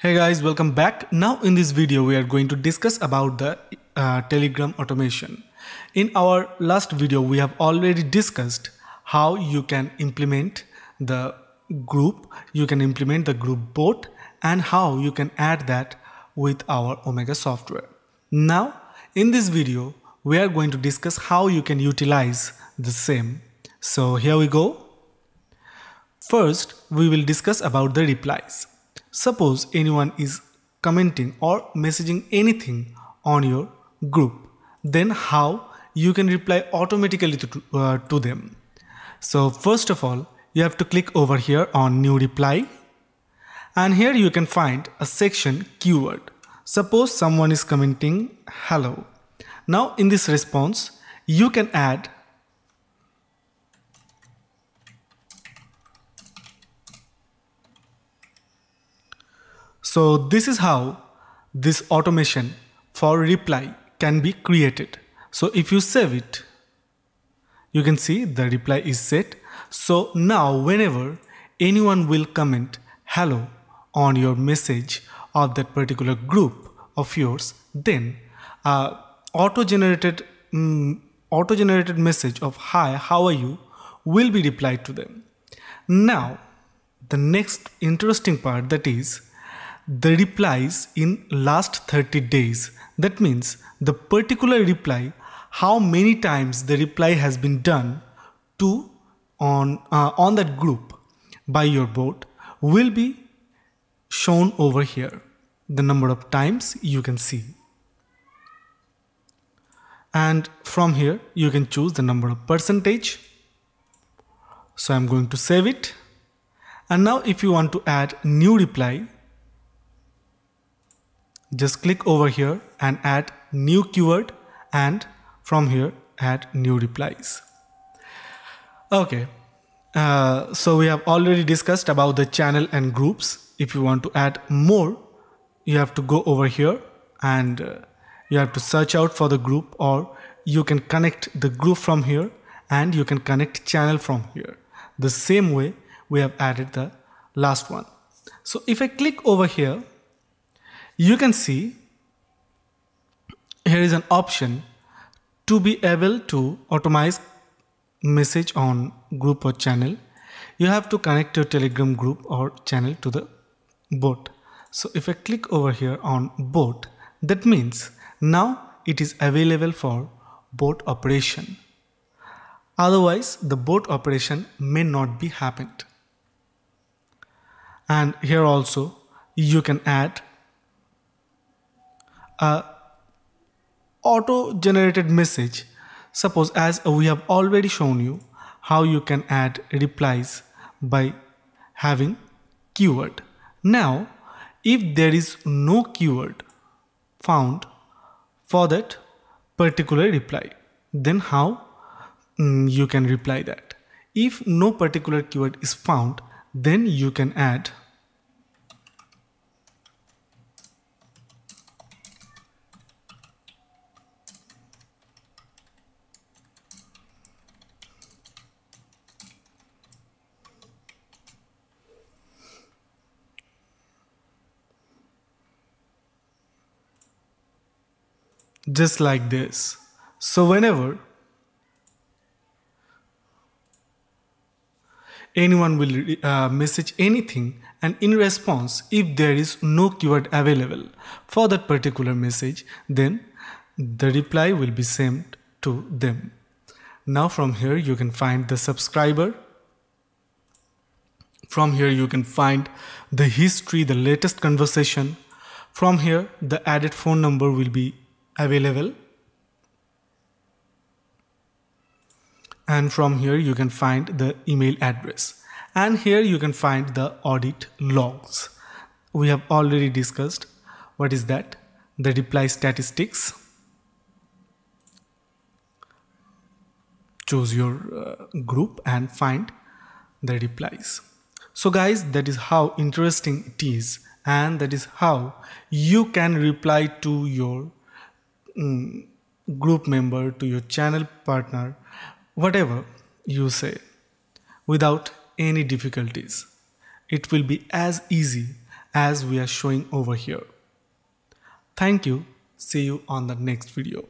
Hey guys, welcome back. Now in this video, we are going to discuss about the uh, Telegram automation. In our last video, we have already discussed how you can implement the group, you can implement the group bot and how you can add that with our Omega software. Now, in this video, we are going to discuss how you can utilize the same. So here we go. First, we will discuss about the replies. Suppose anyone is commenting or messaging anything on your group, then how you can reply automatically to, uh, to them. So first of all, you have to click over here on new reply and here you can find a section keyword. Suppose someone is commenting hello. Now in this response, you can add So this is how this automation for reply can be created. So if you save it, you can see the reply is set. So now whenever anyone will comment hello on your message of that particular group of yours, then uh, auto-generated um, auto-generated message of hi, how are you will be replied to them. Now the next interesting part that is the replies in last 30 days. That means the particular reply, how many times the reply has been done to on, uh, on that group by your bot will be shown over here. The number of times you can see. And from here, you can choose the number of percentage. So I'm going to save it. And now if you want to add new reply, just click over here and add new keyword and from here add new replies. Okay, uh, so we have already discussed about the channel and groups. If you want to add more, you have to go over here and uh, you have to search out for the group or you can connect the group from here and you can connect channel from here. The same way we have added the last one. So if I click over here you can see here is an option to be able to automate message on group or channel you have to connect your telegram group or channel to the bot so if i click over here on bot that means now it is available for bot operation otherwise the bot operation may not be happened and here also you can add a auto generated message. Suppose as we have already shown you how you can add replies by having keyword. Now, if there is no keyword found for that particular reply, then how mm, you can reply that. If no particular keyword is found, then you can add just like this. So whenever anyone will uh, message anything and in response if there is no keyword available for that particular message then the reply will be sent to them. Now from here you can find the subscriber. From here you can find the history, the latest conversation. From here the added phone number will be available and from here you can find the email address and here you can find the audit logs we have already discussed what is that the reply statistics choose your uh, group and find the replies so guys that is how interesting it is and that is how you can reply to your Mm, group member, to your channel partner, whatever you say, without any difficulties. It will be as easy as we are showing over here. Thank you. See you on the next video.